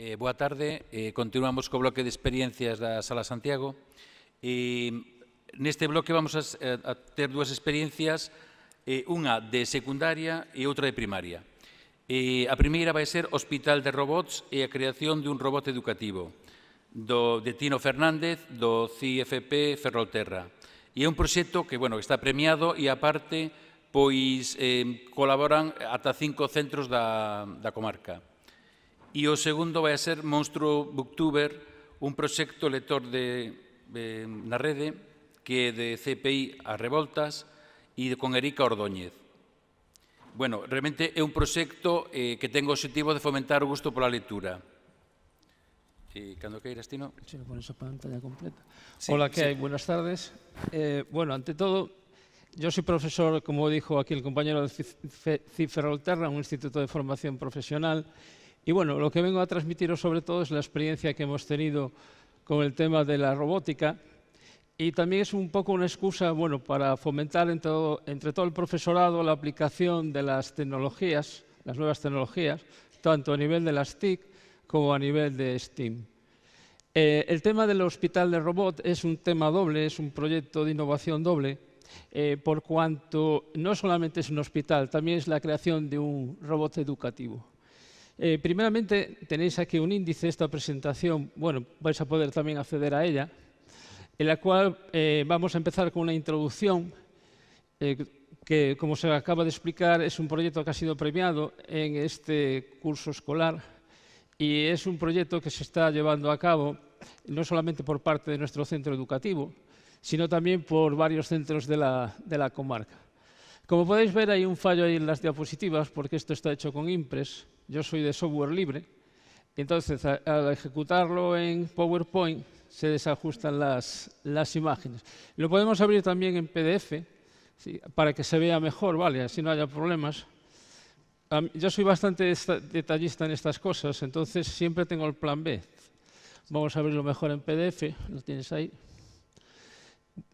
Eh, boa tarde, eh, continuamos co bloque de experiencias da Sala Santiago. E neste bloque vamos a, eh, a ter dúas experiencias, eh, unha de secundaria e outra de primaria. E a primeira vai ser Hospital de Robots e a creación dun robot educativo, do, de Tino Fernández, do CIFP Ferrolterra. E é un proxecto que bueno, está premiado e, aparte, pois eh, colaboran ata cinco centros da, da comarca. Y el segundo va a ser Monstruo Booktuber, un proyecto lector de, la red, que de CPI a Revoltas y e con Erika Ordóñez. Bueno, realmente es un proyecto eh, que tengo objetivo de fomentar gusto por la lectura. Y eh, cando Tino. sí, pantalla completa. Hola, ¿qué hay? Buenas tardes. Eh, bueno, ante todo, yo soy profesor, como dijo aquí el compañero de cifra un instituto de formación profesional, y bueno, lo que vengo a transmitiros sobre todo es la experiencia que hemos tenido con el tema de la robótica y también es un poco una excusa bueno, para fomentar entre todo, el profesorado la aplicación de las tecnologías, las nuevas tecnologías, tanto a nivel de las TIC como a nivel de STEAM. Eh, el tema del hospital de robot es un tema doble, es un proyecto de innovación doble, eh, por cuanto no solamente es un hospital, también es la creación de un robot educativo. Eh, primeramente, tenéis aquí un índice, esta presentación, bueno, vais a poder también acceder a ella, en la cual eh, vamos a empezar con una introducción eh, que, como se acaba de explicar, es un proyecto que ha sido premiado en este curso escolar y es un proyecto que se está llevando a cabo no solamente por parte de nuestro centro educativo, sino también por varios centros de la, de la comarca. Como podéis ver, hay un fallo ahí en las diapositivas, porque esto está hecho con impres, yo soy de software libre, entonces al ejecutarlo en PowerPoint se desajustan las, las imágenes. Lo podemos abrir también en PDF para que se vea mejor, ¿vale? Así no haya problemas. Yo soy bastante detallista en estas cosas, entonces siempre tengo el plan B. Vamos a abrirlo mejor en PDF, lo tienes ahí.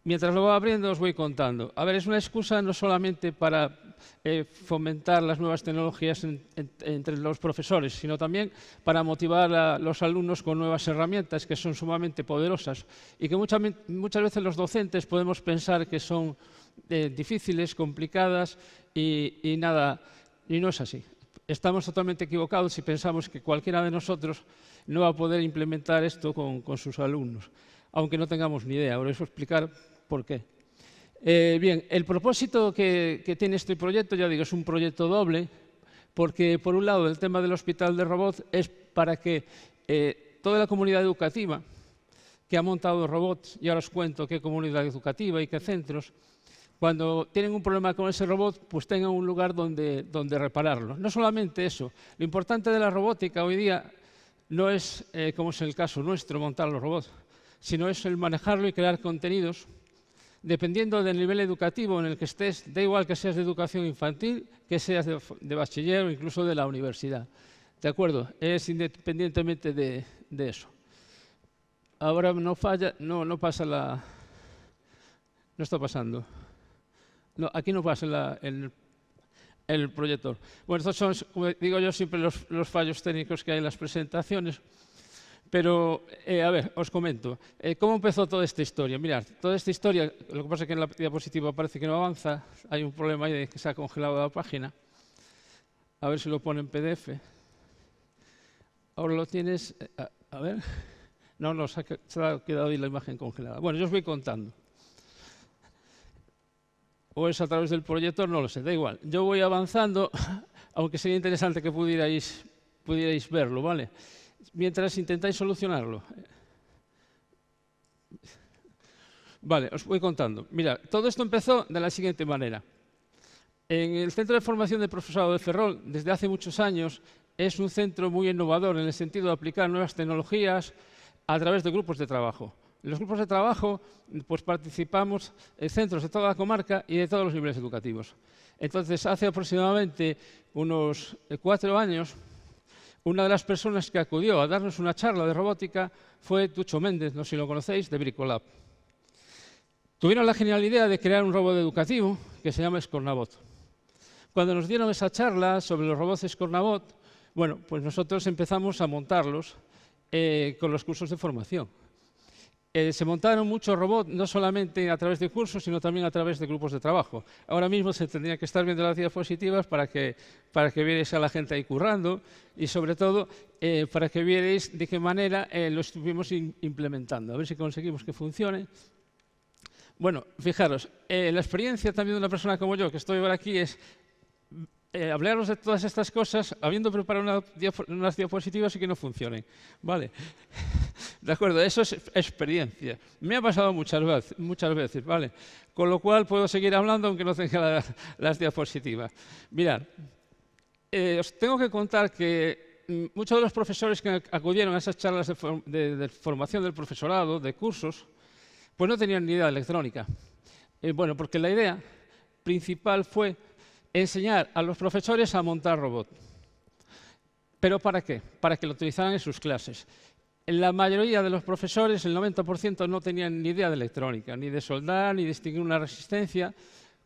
Mientras lo voy abriendo os voy contando. A ver, es una excusa no solamente para eh, fomentar las nuevas tecnologías entre los profesores, sino también para motivar a los alumnos con nuevas herramientas que son sumamente poderosas y que muchas, veces los docentes podemos pensar que son eh, difíciles, complicadas y, nada, y no es así. Estamos totalmente equivocados si pensamos que cualquiera de nosotros no va a poder implementar esto con sus alumnos aunque no tengamos ni idea. Por eso explicar por qué. Eh, bien, el propósito que, tiene este proyecto, ya digo, es un proyecto doble, porque por un lado el tema del hospital de robots es para que eh, toda la comunidad educativa que ha montado robots, y ahora os cuento qué comunidad educativa y qué centros, cuando tienen un problema con ese robot, pues tengan un lugar donde, donde repararlo. No solamente eso, lo importante de la robótica hoy día no es, eh, como es el caso nuestro, montar los robots, sino es el manejarlo y crear contenidos. Dependiendo del nivel educativo en el que estés, da igual que seas de educación infantil, que seas de, de bachiller o incluso de la universidad. ¿De acuerdo? Es independientemente de, eso. Ahora no falla, no, no pasa la... No está pasando. No, aquí no pasa el, proyector. Bueno, estos son, como digo yo, siempre los fallos técnicos que hay en las presentaciones. Pero, eh, a ver, os comento. Eh, ¿Cómo empezó toda esta historia? Mirad, toda esta historia, lo que pasa es que en la diapositiva parece que no avanza, hay un problema ahí de que se ha congelado la página. A ver si lo pone en PDF. Ahora lo tienes, eh, a, ver, no, no, se ha, quedado ahí la imagen congelada. Bueno, yo os voy contando. O es a través del proyector, no lo sé, da igual. Yo voy avanzando, aunque sería interesante que pudierais, verlo, ¿vale? vale mientras intentáis solucionarlo. Vale, os voy contando. Mira, todo esto empezó de la siguiente manera. En el Centro de Formación de Profesorado de Ferrol, desde hace muchos años, es un centro muy innovador en el sentido de aplicar nuevas tecnologías a través de grupos de trabajo. En los grupos de trabajo pues, participamos en centros de toda la comarca y de todos los niveles educativos. Entonces, hace aproximadamente unos eh, cuatro años, una de las personas que acudió a darnos una charla de robótica fue Tucho Méndez, no sé si lo conocéis, de Bricolab. Tuvieron la genial idea de crear un robot educativo que se llama Scornabot. Cuando nos dieron esa charla sobre los robots Scornabot, bueno, pues nosotros empezamos a montarlos eh, con los cursos de formación. Eh, se montaron muchos robots, no solamente a través de cursos, sino también a través de grupos de trabajo. Ahora mismo se tendría que estar viendo las diapositivas para que, para que vierais a la gente ahí currando y sobre todo eh, para que vierais de qué manera eh, lo estuvimos implementando. A ver si conseguimos que funcione. Bueno, fijaros, la experiencia también de una persona como yo, que estoy ahora aquí, es hablaros de todas estas cosas habiendo preparado unas diapositivas y que no funcionen. Vale. ¿De acuerdo? Eso es experiencia. Me ha pasado muchas veces, muchas veces, ¿vale? Con lo cual puedo seguir hablando aunque no tenga las diapositivas. Mirad, eh, os tengo que contar que mm, muchos de los profesores que acudieron a esas charlas de, formación del profesorado, de cursos, pues no tenían ni idea de electrónica. Eh, bueno, porque la idea principal fue enseñar a los profesores a montar robots. ¿Pero para qué? Para que lo utilizaran en sus clases la mayoría de los profesores, el 90%, no tenían ni idea de electrónica, ni de soldar, ni distinguir una resistencia,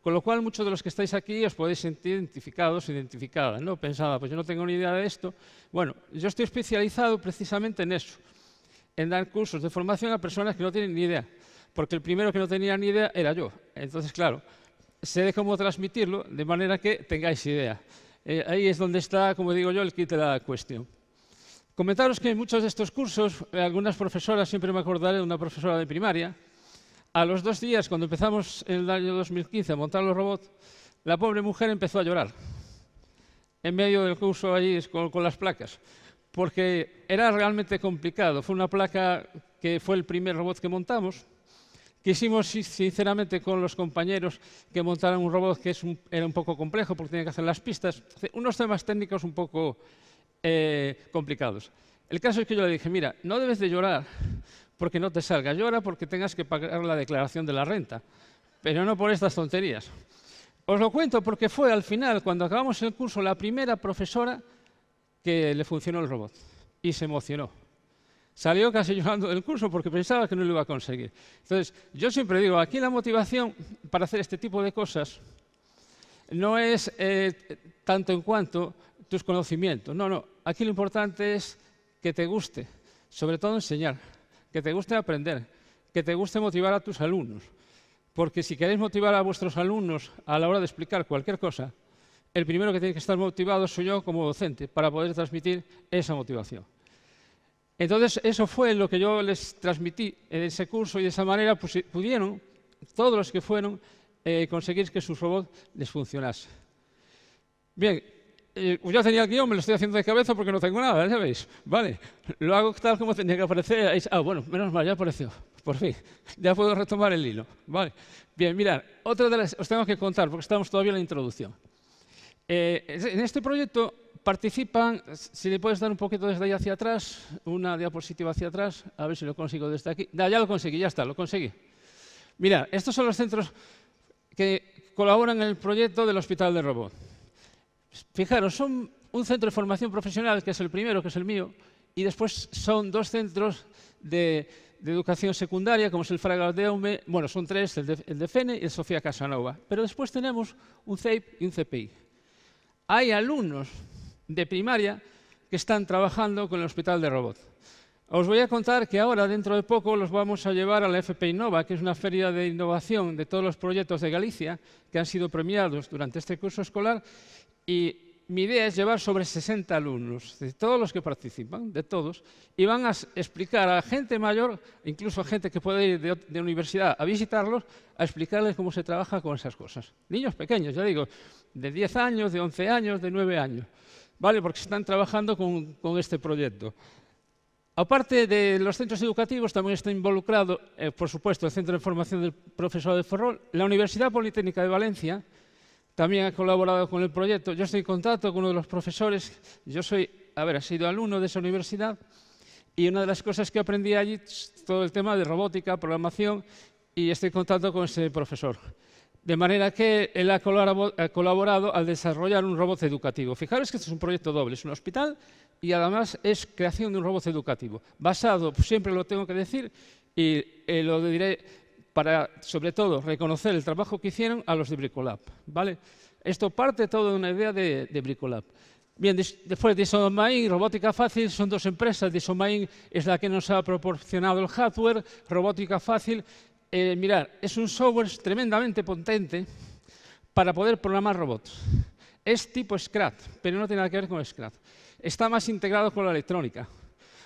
con lo cual muchos de los que estáis aquí os podéis sentir identificados, identificadas, ¿no? Pensaba, pues yo no tengo ni idea de esto. Bueno, yo estoy especializado precisamente en eso, en dar cursos de formación a personas que no tienen ni idea, porque el primero que no tenía ni idea era yo. Entonces, claro, sé de cómo transmitirlo de manera que tengáis idea. Eh, ahí es donde está, como digo yo, el kit de la cuestión. Comentaros que en muchos de estos cursos, eh, algunas profesoras, siempre me acordaré de una profesora de primaria, a los dos días, cuando empezamos en el año 2015 a montar los robots, la pobre mujer empezó a llorar en medio del curso allí con, las placas, porque era realmente complicado. Fue una placa que fue el primer robot que montamos, Quisimos, sinceramente, con los compañeros que montaran un robot que era un poco complejo porque tenía que hacer las pistas. Unos temas técnicos un poco eh, complicados. El caso es que yo le dije, mira, no debes de llorar porque no te salga, llora porque tengas que pagar la declaración de la renta, pero no por estas tonterías. Os lo cuento porque fue al final, cuando acabamos el curso, la primera profesora que le funcionó el robot y se emocionó. Salió casi llorando del curso porque pensaba que no lo iba a conseguir. Entonces, yo siempre digo, aquí la motivación para hacer este tipo de cosas no es eh, tanto en cuanto tus conocimientos, no, no, aquí lo importante es que te guste, sobre todo enseñar, que te guste aprender, que te guste motivar a tus alumnos. Porque si queréis motivar a vuestros alumnos a la hora de explicar cualquier cosa, el primero que tiene que estar motivado soy yo como docente para poder transmitir esa motivación. Entonces, eso fue lo que yo les transmití en ese curso y de esa manera pues, pudieron, todos los que fueron, eh, conseguir que su robot les funcionase. Bien, eh, ya tenía el guión, me lo estoy haciendo de cabeza porque no tengo nada, ya veis. Vale, lo hago tal como tenía que aparecer. Ah, bueno, menos mal, ya apareció. Por fin, ya puedo retomar el hilo. Vale, bien, mirad, otra de las os tengo que contar porque estamos todavía en la introducción. Eh, en este proyecto participan, si le puedes dar un poquito desde ahí hacia atrás, una diapositiva hacia atrás, a ver si lo consigo desde aquí. ya lo conseguí, ya está, lo conseguí. Mira, estos son los centros que colaboran en el proyecto del Hospital de Robot. Fijaros, son un centro de formación profesional, que es el primero, que es el mío, y después son dos centros de, educación secundaria, como es el Fraga de bueno, son tres, el de, el FENE y el Sofía Casanova. Pero después tenemos un CEIP y un CPI. Hay alumnos de primaria que están trabajando con el Hospital de Robot. Os voy a contar que ahora, dentro de poco, los vamos a llevar a la FP Innova, que es una feria de innovación de todos los proyectos de Galicia que han sido premiados durante este curso escolar y mi idea es llevar sobre 60 alumnos, de todos los que participan, de todos, y van a explicar a gente mayor, incluso a gente que puede ir de, universidad a visitarlos, a explicarles cómo se trabaja con esas cosas. Niños pequeños, ya digo, de 10 años, de 11 años, de 9 años, ¿vale? Porque están trabajando con, este proyecto. Aparte de los centros educativos, también está involucrado, eh, por supuesto, el Centro de Formación del profesor de Ferrol, la Universidad Politécnica de Valencia, también ha colaborado con el proyecto. Yo estoy en contacto con uno de los profesores. Yo soy, a ver, ha sido alumno de esa universidad y una de las cosas que aprendí allí es todo el tema de robótica, programación y estoy en contacto con ese profesor. De manera que él ha colaborado al desarrollar un robot educativo. Fijaros que este es un proyecto doble, es un hospital y además es creación de un robot educativo, basado, pues siempre lo tengo que decir, y eh, lo diré para, sobre todo, reconocer el trabajo que hicieron a los de Bricolab. ¿vale? Esto parte todo de una idea de, de Bricolab. Bien, después de Isomain Robótica Fácil son dos empresas. Isomain es la que nos ha proporcionado el hardware, Robótica Fácil. Eh, mirar, es un software tremendamente potente para poder programar robots. Es tipo Scratch, pero no tiene nada que ver con Scratch. Está más integrado con la electrónica.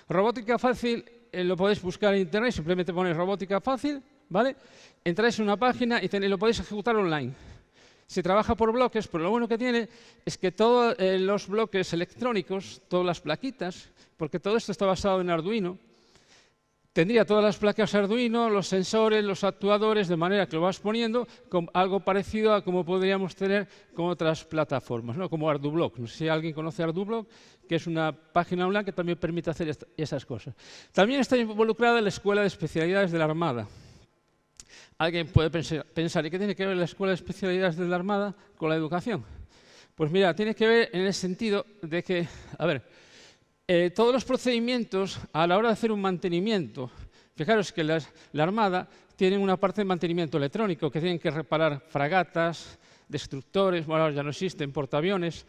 Robótica Fácil eh, lo podéis buscar en internet, simplemente ponéis Robótica Fácil ¿vale? Entráis en una página y lo podéis ejecutar online. Se trabaja por bloques, pero lo bueno que tiene es que todos eh, los bloques electrónicos, todas las plaquitas, porque todo esto está basado en Arduino, tendría todas las placas Arduino, los sensores, los actuadores, de manera que lo vas poniendo con algo parecido a como podríamos tener con otras plataformas, ¿no? como ArduBlock. No sé si alguien conoce ArduBlock, que es una página online que también permite hacer esas cosas. También está involucrada la Escuela de Especialidades de la Armada. Alguien puede pensar, ¿y qué tiene que ver la Escuela de Especialidades de la Armada con la educación? Pues mira, tiene que ver en el sentido de que, a ver, eh, todos los procedimientos a la hora de hacer un mantenimiento, fijaros que la Armada tiene una parte de mantenimiento electrónico, que tienen que reparar fragatas, destructores, bueno, ya no existen, portaaviones.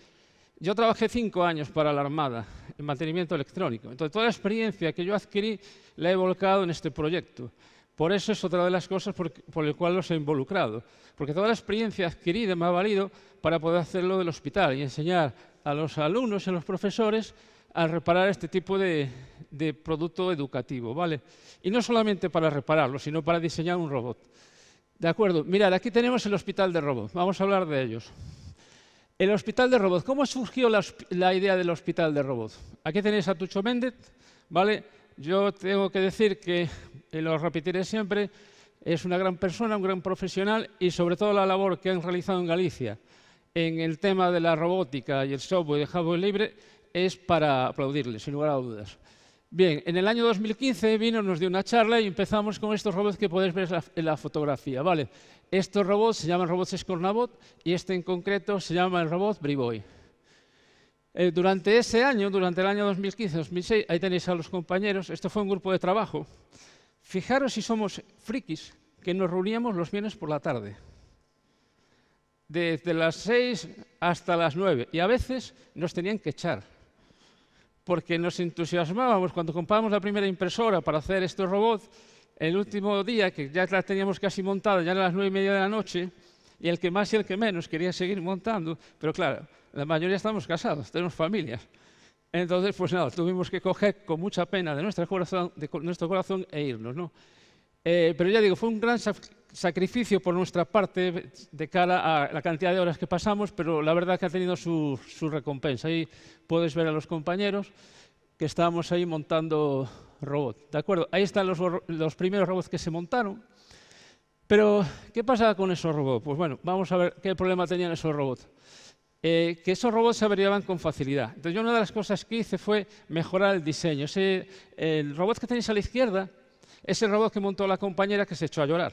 Yo trabajé cinco años para la Armada en mantenimiento electrónico, entonces toda la experiencia que yo adquirí la he volcado en este proyecto. Por eso es otra de las cosas por, las el cual los he involucrado, porque toda la experiencia adquirida me ha valido para poder hacerlo del hospital y enseñar a los alumnos y a los profesores a reparar este tipo de, producto educativo, ¿vale? Y no solamente para repararlo, sino para diseñar un robot. De acuerdo, mirad, aquí tenemos el hospital de robots, vamos a hablar de ellos. El hospital de robots, ¿cómo surgió la, la idea del hospital de robots? Aquí tenéis a Tucho Méndez, ¿vale? yo tengo que decir que, y lo repetiré siempre, es una gran persona, un gran profesional y sobre todo la labor que han realizado en Galicia en el tema de la robótica y el software de hardware libre es para aplaudirle, sin lugar a dudas. Bien, en el año 2015 vino, nos dio una charla y empezamos con estos robots que podéis ver en la fotografía. Vale, estos robots se llaman robots Scornabot y este en concreto se llama el robot Briboy. Eh, durante ese año, durante el año 2015-2006, ahí tenéis a los compañeros, esto fue un grupo de trabajo. Fijaros si somos frikis, que nos reuníamos los viernes por la tarde, desde las 6 hasta las 9, y a veces nos tenían que echar, porque nos entusiasmábamos cuando comprábamos la primera impresora para hacer estos robots, el último día, que ya la teníamos casi montada, ya eran las 9 y media de la noche, y el que más y el que menos quería seguir montando, pero claro, la mayoría estamos casados, tenemos familias. Entonces, pues nada, tuvimos que coger con mucha pena de, nuestro corazón, de nuestro corazón e irnos, ¿no? Eh, pero ya digo, fue un gran sacrificio por nuestra parte de cara a la cantidad de horas que pasamos, pero la verdad que ha tenido su, recompensa. Ahí puedes ver a los compañeros que estábamos ahí montando robots. ¿De acuerdo? Ahí están los, los primeros robots que se montaron. Pero, ¿qué pasaba con esos robots? Pues bueno, vamos a ver qué problema tenían esos robots. Eh, que esos robots se averiaban con facilidad. Entonces una de las cosas que hice fue mejorar el diseño. Ese, el robot que tenéis a la izquierda es el robot que montó la compañera que se echó a llorar,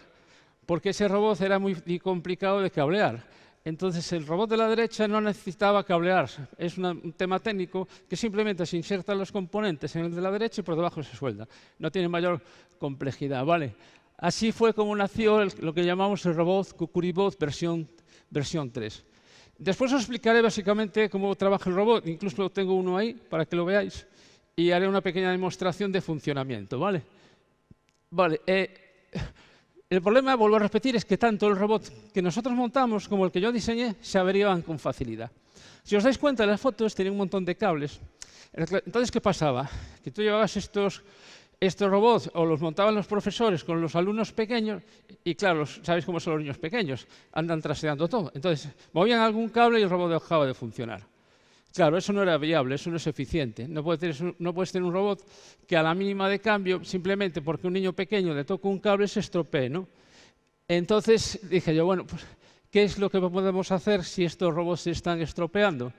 porque ese robot era muy complicado de cablear. Entonces el robot de la derecha no necesitaba cablear, es un tema técnico que simplemente se insertan los componentes en el de la derecha y por debajo se suelda. No tiene mayor complejidad, ¿vale? Así fue como nació lo que llamamos el robot Cucuribot versión, versión 3. Después os explicaré básicamente cómo trabaja el robot, incluso tengo uno ahí para que lo veáis, y haré una pequeña demostración de funcionamiento, ¿vale? Vale, eh, el problema, vuelvo a repetir, es que tanto el robot que nosotros montamos como el que yo diseñé se averiaban con facilidad. Si os dais cuenta, de las fotos tienen un montón de cables. Entonces, ¿qué pasaba? Que tú llevabas estos estos robots o los montaban los profesores con los alumnos pequeños y claro, sabéis cómo son los niños pequeños, andan traseando todo. Entonces, movían algún cable y el robot dejaba de funcionar. Claro, eso no era viable, eso no es eficiente. No puedes, tener, un robot que a la mínima de cambio, simplemente porque un niño pequeño le toca un cable, se estropee. Entonces dije yo, bueno, pues, ¿qué es lo que podemos hacer si estos robots se están estropeando?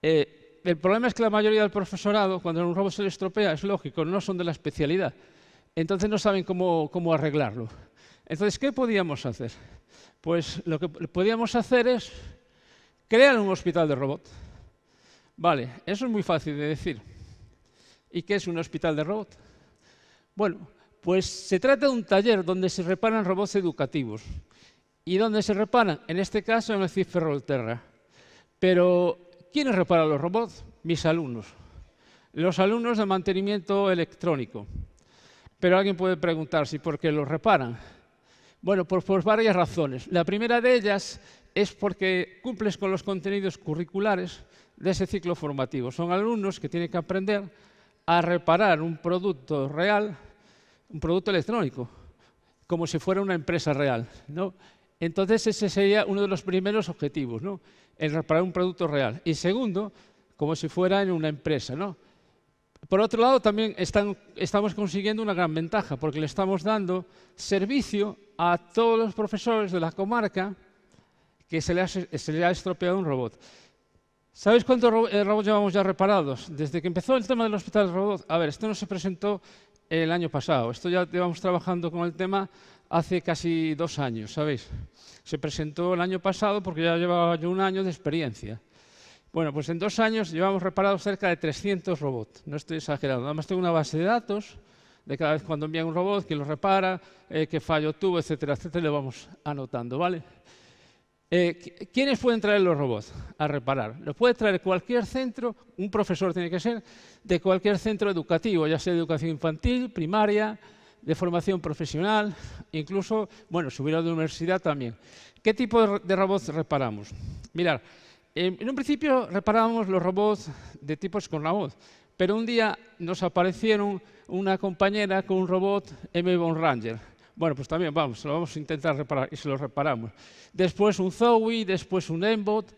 Eh, el problema es que la mayoría del profesorado, cuando un robot se le estropea, es lógico, no son de la especialidad. Entonces no saben cómo, arreglarlo. Entonces, ¿qué podíamos hacer? Pues lo que podíamos hacer es crear un hospital de robot. Vale, eso es muy fácil de decir. ¿Y qué es un hospital de robot? Bueno, pues se trata de un taller donde se reparan robots educativos. ¿Y donde se reparan? En este caso en el CIF Ferrolterra. Pero ¿Quiénes reparan los robots? Mis alumnos. Los alumnos de mantenimiento electrónico. Pero alguien puede preguntarse por qué los reparan. Bueno, pues por varias razones. La primera de ellas es porque cumples con los contenidos curriculares de ese ciclo formativo. Son alumnos que tienen que aprender a reparar un producto real, un producto electrónico, como si fuera una empresa real. ¿no? Entonces ese sería uno de los primeros objetivos. ¿no? en reparar un producto real. Y segundo, como si fuera en una empresa, ¿no? Por otro lado, también estamos consiguiendo una gran ventaja, porque le estamos dando servicio a todos los profesores de la comarca que se le ha, estropeado un robot. ¿Sabéis cuántos eh, robots llevamos ya reparados? Desde que empezó el tema del hospital robot, a ver, esto no se presentó el año pasado. Esto ya llevamos trabajando con el tema hace casi dos años, ¿sabéis? Se presentó el año pasado porque ya llevaba yo un año de experiencia. Bueno, pues en dos años llevamos reparado cerca de 300 robots, no estoy exagerando. Además tengo una base de datos de cada vez cuando envían un robot, quién lo repara, eh, qué fallo tuvo, etcétera, etcétera, lo vamos anotando, ¿vale? Eh, ¿Quiénes pueden traer los robots a reparar? Los puede traer cualquier centro, un profesor tiene que ser, de cualquier centro educativo, ya sea de educación infantil, primaria, de formación profesional, incluso, bueno, subir a la universidad también. ¿Qué tipo de robots reparamos? Mirar, en un principio reparábamos los robots de tipos con la voz, pero un día nos aparecieron una compañera con un robot M-Bone Ranger bueno, pues también vamos, lo vamos a intentar reparar y se lo reparamos. Después un Zowie, después un Embot,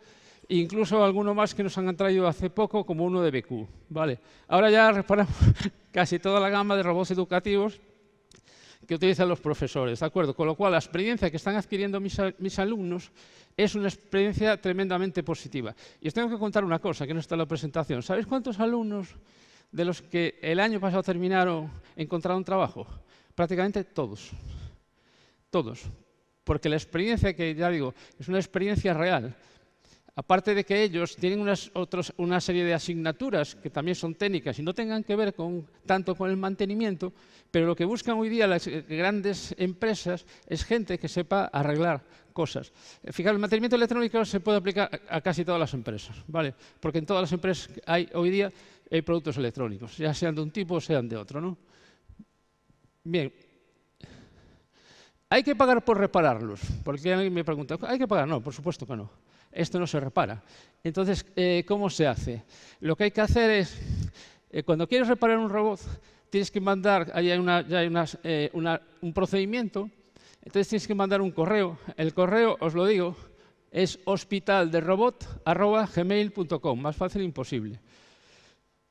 incluso alguno más que nos han traído hace poco, como uno de BQ. Vale. Ahora ya reparamos casi toda la gama de robots educativos que utilizan los profesores, ¿de acuerdo? Con lo cual, la experiencia que están adquiriendo mis, mis, alumnos es una experiencia tremendamente positiva. Y os tengo que contar una cosa que no está en la presentación. ¿Sabéis cuántos alumnos de los que el año pasado terminaron encontraron trabajo? prácticamente todos. Todos. Porque la experiencia que ya digo, es una experiencia real. Aparte de que ellos tienen unas, otros, una serie de asignaturas que también son técnicas y no tengan que ver con, tanto con el mantenimiento, pero lo que buscan hoy día las eh, grandes empresas es gente que sepa arreglar cosas. Eh, fijaros, el mantenimiento electrónico se puede aplicar a casi todas las empresas, ¿vale? Porque en todas las empresas hay hoy día hay productos electrónicos, ya sean de un tipo o sean de otro, ¿no? Bien, ¿hay que pagar por repararlos? Porque alguien me pregunta, ¿hay que pagar? No, por supuesto que no. Esto no se repara. Entonces, eh, ¿cómo se hace? Lo que hay que hacer es, eh, cuando quieres reparar un robot, tienes que mandar, ahí hay ya hay eh, un procedimiento, entonces tienes que mandar un correo. El correo, os lo digo, es hospitalderobot.gmail.com, más fácil imposible.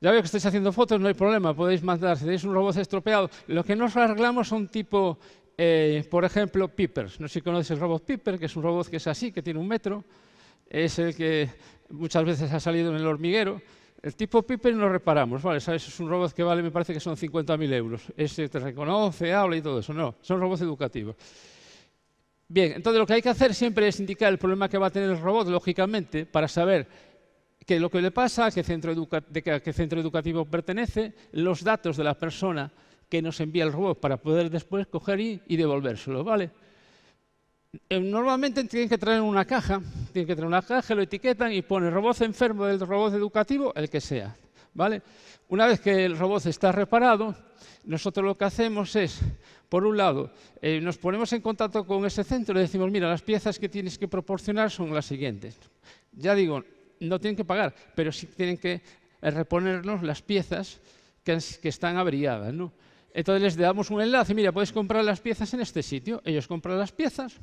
Ya veo que estáis haciendo fotos, no hay problema, podéis mandar. Si tenéis un robot estropeado, lo que nos arreglamos un tipo, eh, por ejemplo, Piper. No sé si conoces el robot Piper, que es un robot que es así, que tiene un metro. Es el que muchas veces ha salido en el hormiguero. El tipo Piper lo reparamos, ¿vale? ¿Sabes? Es un robot que vale, me parece que son 50.000 euros. Ese te reconoce, habla y todo eso. No, son robots educativos. Bien, entonces lo que hay que hacer siempre es indicar el problema que va a tener el robot, lógicamente, para saber que lo que le pasa, a qué centro, educativo pertenece, los datos de la persona que nos envía el robot para poder después coger y, devolvérselo, ¿vale? Eh, normalmente tienen que traer una caja, tienen que traer una caja, lo etiquetan y pone robot enfermo del robot educativo, el que sea, ¿vale? Una vez que el robot está reparado, nosotros lo que hacemos es, por un lado, eh, nos ponemos en contacto con ese centro y decimos, mira, las piezas que tienes que proporcionar son las siguientes. Ya digo, no tienen que pagar, pero sí tienen que eh, reponernos las piezas que, están abriadas. ¿no? Entonces les damos un enlace, mira, puedes comprar las piezas en este sitio. Ellos compran las piezas,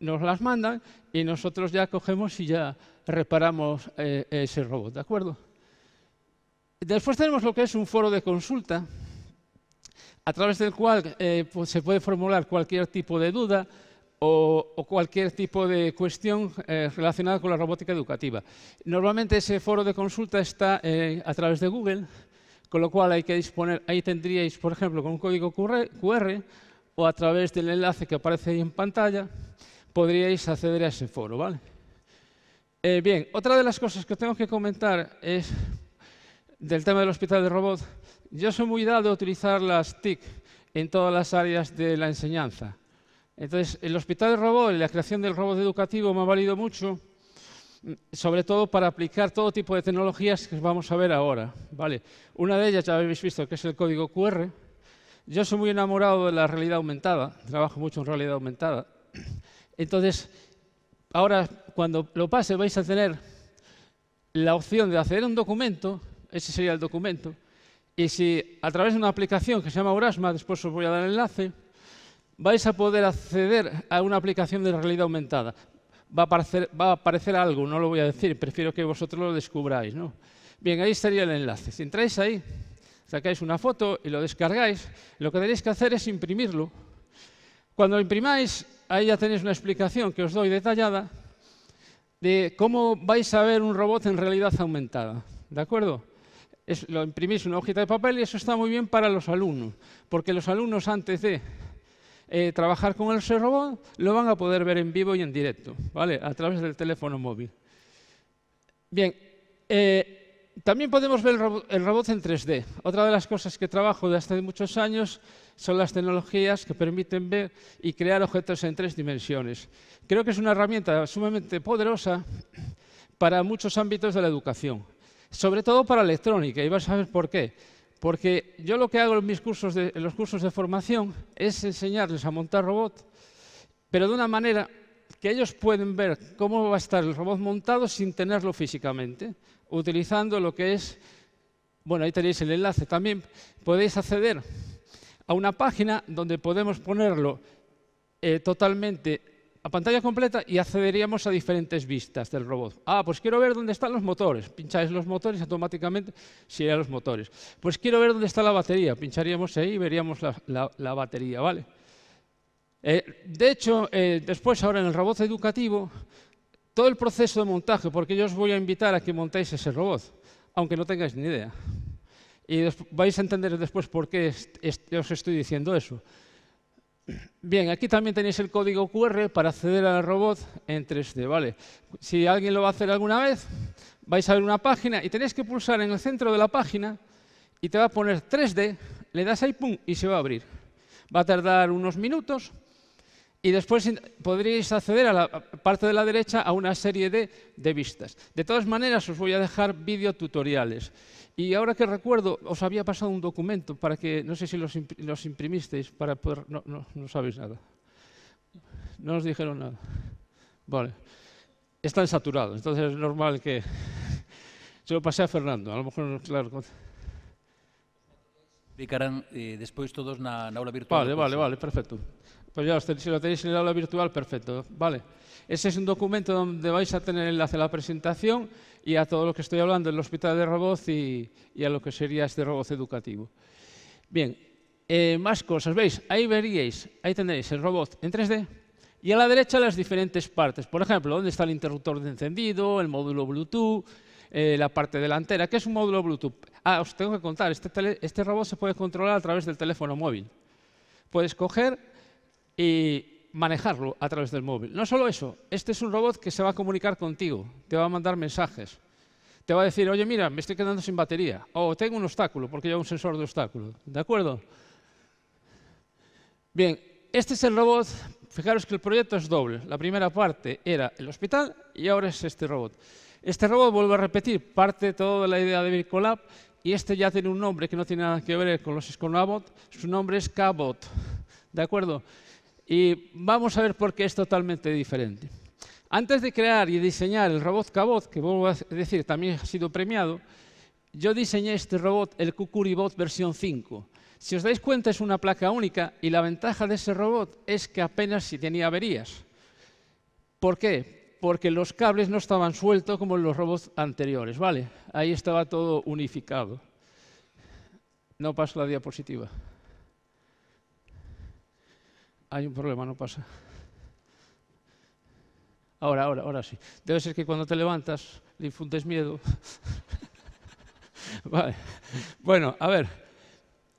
nos las mandan y nosotros ya cogemos y ya reparamos eh, ese robot, ¿de acuerdo? Después tenemos lo que es un foro de consulta, a través del cual eh, pues, se puede formular cualquier tipo de duda, o, cualquier tipo de cuestión eh, relacionada con la robótica educativa. Normalmente ese foro de consulta está eh, a través de Google, con lo cual hay que disponer, ahí tendríais, por ejemplo, con un código QR o a través del enlace que aparece ahí en pantalla, podríais acceder a ese foro. ¿vale? Eh, bien, otra de las cosas que tengo que comentar es del tema del hospital de robots. Yo soy muy dado a utilizar las TIC en todas las áreas de la enseñanza. Entonces, el hospital de robot, la creación del robot educativo me ha valido mucho, mm, sobre todo para aplicar todo tipo de tecnologías que vamos a ver ahora. ¿vale? Una de ellas ya habéis visto, que es el código QR. Yo soy muy enamorado de la realidad aumentada, trabajo mucho en realidad aumentada. Entonces, ahora cuando lo pase vais a tener la opción de acceder a un documento, ese sería el documento, y si a través de una aplicación que se llama Eurasma, después os voy a dar el enlace, vais a poder acceder a una aplicación de realidad aumentada. Va a, aparecer, va a aparecer algo, no lo voy a decir, prefiero que vosotros lo descubráis. ¿no? Bien, ahí estaría el enlace. Si entráis ahí, sacáis una foto y lo descargáis, lo que tenéis que hacer es imprimirlo. Cuando lo imprimáis, ahí ya tenéis una explicación que os doy detallada de cómo vais a ver un robot en realidad aumentada. ¿De acuerdo? Es, lo imprimís en una hojita de papel y eso está muy bien para los alumnos, porque los alumnos antes de eh, trabajar con el robot, lo van a poder ver en vivo y en directo, ¿vale? A través del teléfono móvil. Bien, eh, también podemos ver el robot, en 3D. Otra de las cosas que trabajo desde hace muchos años son las tecnologías que permiten ver y crear objetos en tres dimensiones. Creo que es una herramienta sumamente poderosa para muchos ámbitos de la educación, sobre todo para electrónica, y vas a ver por qué. Porque yo lo que hago en, mis cursos de, los cursos de formación es enseñarles a montar robot, pero de una manera que ellos pueden ver cómo va a estar el robot montado sin tenerlo físicamente, utilizando lo que es, bueno, ahí tenéis el enlace también, podéis acceder a una página donde podemos ponerlo eh, totalmente a pantalla completa y accederíamos a diferentes vistas del robot. Ah, pues quiero ver dónde están los motores. Pincháis los motores, automáticamente se irían los motores. Pues quiero ver dónde está la batería. Pincharíamos ahí y veríamos la, batería, ¿vale? Eh, de hecho, eh, después ahora en el robot educativo, todo el proceso de montaje, porque yo os voy a invitar a que montéis ese robot, aunque no tengáis ni idea. Y vais a entender después por qué os estoy diciendo eso. Bien, aquí también tenéis el código QR para acceder al robot en 3D, ¿vale? Si alguien lo va a hacer alguna vez, vais a ver una página y tenéis que pulsar en el centro de la página y te va a poner 3D, le das ahí, pum, y se va a abrir. Va a tardar unos minutos y después podréis acceder a la parte de la derecha a una serie de, vistas. De todas maneras, os voy a dejar videotutoriales. tutoriales. E ahora que recuerdo, os había pasado un documento para que, non sei se los, los imprimisteis, para poder... No, no, no sabéis nada. Non os dijeron nada. Vale. Están saturados, entonces es normal que... Se lo pasé a Fernando, a lo mejor, claro... Ficarán eh, despois todos na, na aula virtual. Vale, vale, vale, perfecto. Pois pues ya, se lo tenéis en la aula virtual, perfecto. Vale. Ese es un documento onde vais a tener enlace a la presentación y a todo lo que estoy hablando del el hospital de robots y, a lo que sería este robot educativo. Bien, eh, más cosas. ¿Veis? Ahí veríais, ahí tenéis el robot en 3D y a la derecha las diferentes partes. Por ejemplo, dónde está el interruptor de encendido, el módulo Bluetooth, eh, la parte delantera. ¿Qué es un módulo Bluetooth? Ah, os tengo que contar, este, este robot se puede controlar a través del teléfono móvil. Puedes coger y manejarlo a través del móvil. No solo eso, este es un robot que se va a comunicar contigo, te va a mandar mensajes, te va a decir, oye, mira, me estoy quedando sin batería, o tengo un obstáculo, porque lleva un sensor de obstáculo, ¿de acuerdo? Bien, este es el robot, fijaros que el proyecto es doble, la primera parte era el hospital y ahora es este robot. Este robot, vuelvo a repetir, parte toda la idea de Vircolab y este ya tiene un nombre que no tiene nada que ver con los Esconabot. su nombre es Cabot, ¿de acuerdo? Y vamos a ver por qué es totalmente diferente. Antes de crear y diseñar el robot Cabot, que vuelvo a decir, también ha sido premiado, yo diseñé este robot, el Cucuribot versión 5. Si os dais cuenta, es una placa única y la ventaja de ese robot es que apenas si tenía averías. ¿Por qué? Porque los cables no estaban sueltos como los robots anteriores, ¿vale? Ahí estaba todo unificado. No paso la diapositiva. Hay un problema, no pasa. Ahora, ahora, ahora sí. Debe ser que cuando te levantas le infundes miedo. vale. Bueno, a ver.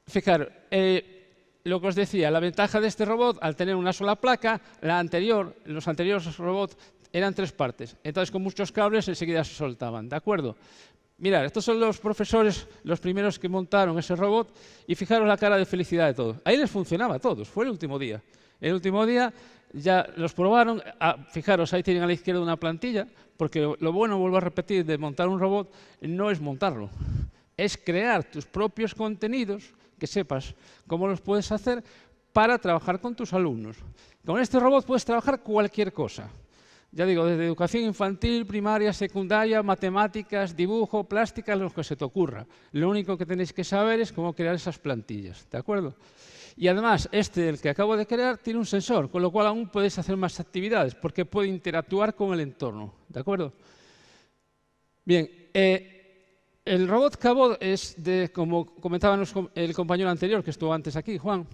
Fijaros, eh, lo que os decía, la ventaja de este robot, al tener una sola placa, la anterior, los anteriores robots eran tres partes. Entonces, con muchos cables enseguida se soltaban, ¿de acuerdo? Mirad, estos son los profesores, los primeros que montaron ese robot, y fijaros la cara de felicidad de todos. Ahí les funcionaba a todos, fue el último día. El último día ya los probaron. Ah, fijaros, ahí tienen a la izquierda una plantilla, porque lo bueno, vuelvo a repetir, de montar un robot no es montarlo, es crear tus propios contenidos, que sepas cómo los puedes hacer para trabajar con tus alumnos. Con este robot puedes trabajar cualquier cosa ya digo, desde educación infantil, primaria, secundaria, matemáticas, dibujo, plástica, lo que se te ocurra. Lo único que tenéis que saber es cómo crear esas plantillas, ¿de acuerdo? Y además, este, el que acabo de crear, tiene un sensor, con lo cual aún podéis hacer más actividades, porque puede interactuar con el entorno, ¿de acuerdo? Bien, eh, el robot Cabot es, de, como comentaba el compañero anterior, que estuvo antes aquí, Juan,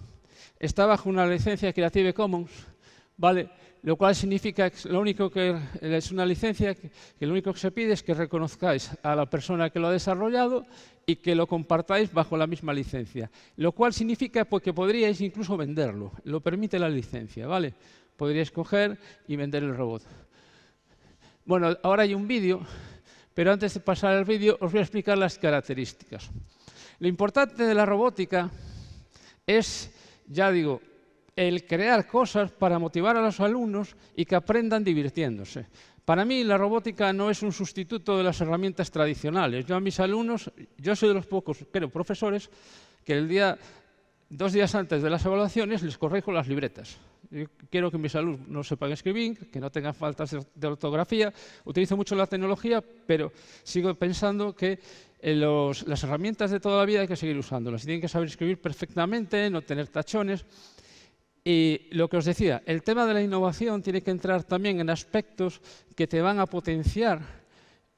está bajo una licencia Creative Commons, ¿vale? lo cual significa que lo único que es una licencia que lo único que se pide es que reconozcáis a la persona que lo ha desarrollado y que lo compartáis bajo la misma licencia, lo cual significa pues, que podríais incluso venderlo, lo permite la licencia, ¿vale? Podríais coger y vender el robot. Bueno, ahora hay un vídeo, pero antes de pasar al vídeo os voy a explicar las características. Lo importante de la robótica es, ya digo, el crear cosas para motivar a los alumnos y que aprendan divirtiéndose. Para mí la robótica no es un sustituto de las herramientas tradicionales. Yo a mis alumnos, yo soy de los pocos, creo, profesores, que el día, dos días antes de las evaluaciones les corrijo las libretas. Yo quiero que mis alumnos no sepan escribir, que no tengan faltas de ortografía. Utilizo mucho la tecnología, pero sigo pensando que eh, las herramientas de toda la vida hay que seguir usándolas. Tienen que saber escribir perfectamente, no tener tachones. Y lo que os decía, el tema de la innovación tiene que entrar también en aspectos que te van a potenciar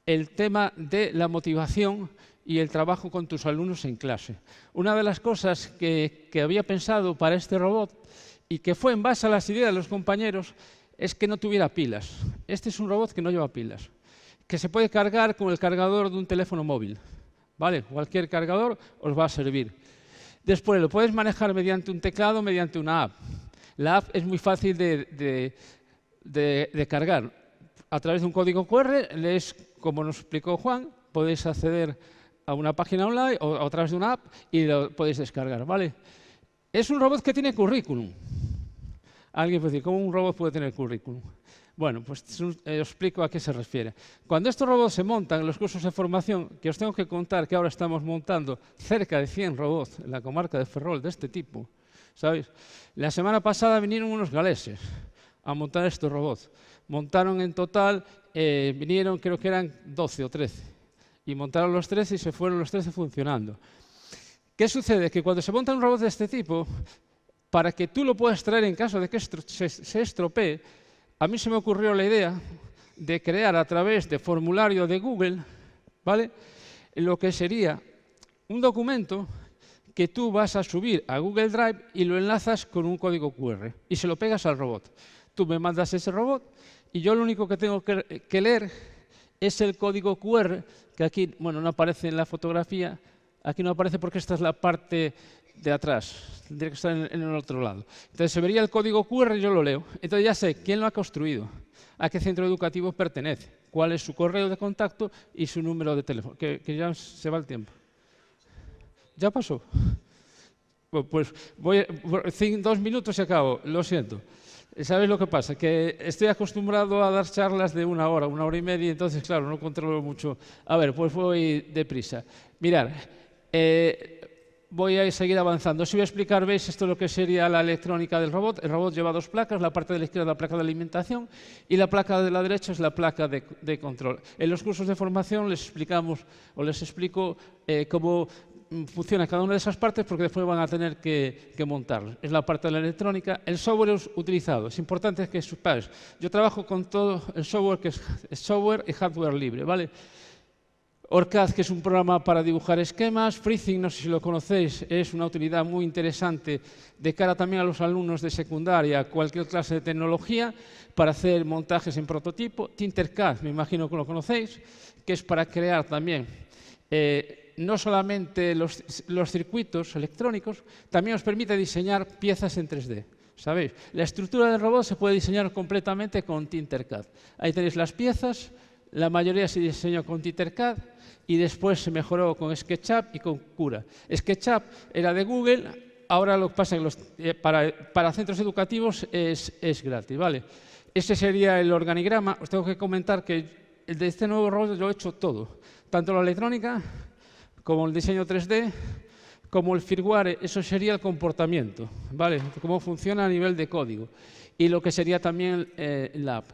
el tema de la motivación y el trabajo con tus alumnos en clase. Una de las cosas que, había pensado para este robot y que fue en base a las ideas de los compañeros es que no tuviera pilas. Este es un robot que no lleva pilas, que se puede cargar con el cargador de un teléfono móvil. ¿Vale? Cualquier cargador os va a servir Después lo puedes manejar mediante un teclado mediante una app. La app es muy fácil de, de, cargar. A través de un código QR, lees, como nos explicó Juan, podéis acceder a una página online o a través de una app y lo podéis descargar. ¿vale? Es un robot que tiene currículum. Alguien puede decir, ¿cómo un robot puede tener currículum? Bueno, pues eh, os explico a qué se refiere. Cuando estos robots se montan en los cursos de formación, que os tengo que contar que ahora estamos montando cerca de 100 robots en la comarca de Ferrol de este tipo, ¿sabéis? La semana pasada vinieron unos galeses a montar estos robots. Montaron en total, eh, vinieron creo que eran 12 o 13. Y montaron los 13 y se fueron los 13 funcionando. ¿Qué sucede? Que cuando se monta un robot de este tipo, para que tú lo puedas traer en caso de que se estropee, a mí se me ocurrió la idea de crear a través de formulario de Google, ¿vale? Lo que sería un documento que tú vas a subir a Google Drive y lo enlazas con un código QR y se lo pegas al robot. Tú me mandas ese robot y yo lo único que tengo que leer es el código QR, que aquí, bueno, no aparece en la fotografía, aquí no aparece porque esta es la parte de atrás, tendría que estar en, el otro lado. Entonces se vería el código QR, y yo lo leo. Entonces ya sé quién lo ha construido, a qué centro educativo pertenece, cuál es su correo de contacto y su número de teléfono, que, ya se va el tiempo. ¿Ya pasó? Pues voy, dos minutos y acabo, lo siento. ¿Sabes lo que pasa? Que estoy acostumbrado a dar charlas de una hora, una hora y media, entonces, claro, no controlo mucho. A ver, pues voy deprisa. Mirad, eh, voy a seguir avanzando. Si voy a explicar, veis, esto es lo que sería la electrónica del robot. El robot lleva dos placas, la parte de la izquierda es la placa de alimentación y la placa de la derecha es la placa de, control. En los cursos de formación les explicamos o les explico eh, cómo mm, funciona cada una de esas partes porque después van a tener que, que Es la parte de la electrónica, el software utilizado. Es importante que padres Yo trabajo con todo el software que es software y hardware libre, ¿vale? Orcad, que es un programa para dibujar esquemas. Freezing, no sé si lo conocéis, es una utilidad muy interesante de cara también a los alumnos de secundaria, cualquier clase de tecnología, para hacer montajes en prototipo. Tintercad, me imagino que lo conocéis, que es para crear también eh, no solamente los, circuitos electrónicos, también os permite diseñar piezas en 3D. ¿Sabéis? La estructura del robot se puede diseñar completamente con Tintercad. Ahí tenéis las piezas, la mayoría se diseñó con Tintercad, y después se mejoró con SketchUp y con Cura. SketchUp era de Google, ahora lo que pasa es que eh, para, centros educativos es, gratis. ¿vale? Ese sería el organigrama. Os tengo que comentar que de este nuevo rol yo he hecho todo, tanto la electrónica como el diseño 3D, como el firmware, eso sería el comportamiento, ¿vale? Cómo funciona a nivel de código y lo que sería también eh, la app.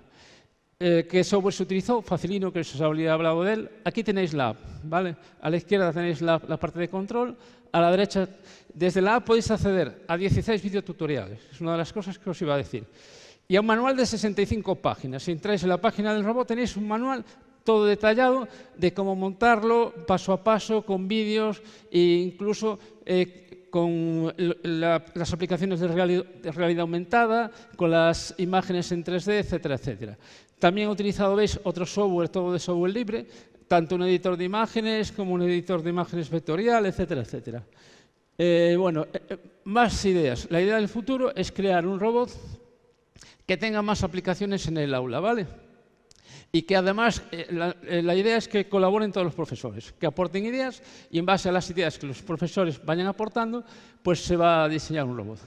Eh, ¿Qué software se utilizó? Facilino, que os había hablado de él. Aquí tenéis la app, ¿vale? A la izquierda tenéis la, parte de control, a la derecha, desde la app podéis acceder a 16 videotutoriales. Es una de las cosas que os iba a decir. Y a un manual de 65 páginas. Si entráis en la página del robot tenéis un manual todo detallado de cómo montarlo paso a paso, con vídeos e incluso eh, con las aplicaciones de realidad, de realidad, aumentada, con las imágenes en 3D, etcétera, etcétera. También he utilizado, veis, otro software, todo de software libre, tanto un editor de imágenes como un editor de imágenes vectorial, etcétera, etcétera. Eh, bueno, eh, eh, más ideas. La idea del futuro es crear un robot que tenga más aplicaciones en el aula, ¿vale? Y que además la, idea es que colaboren todos los profesores, que aporten ideas y en base a las ideas que los profesores vayan aportando, pues se va a diseñar un robot.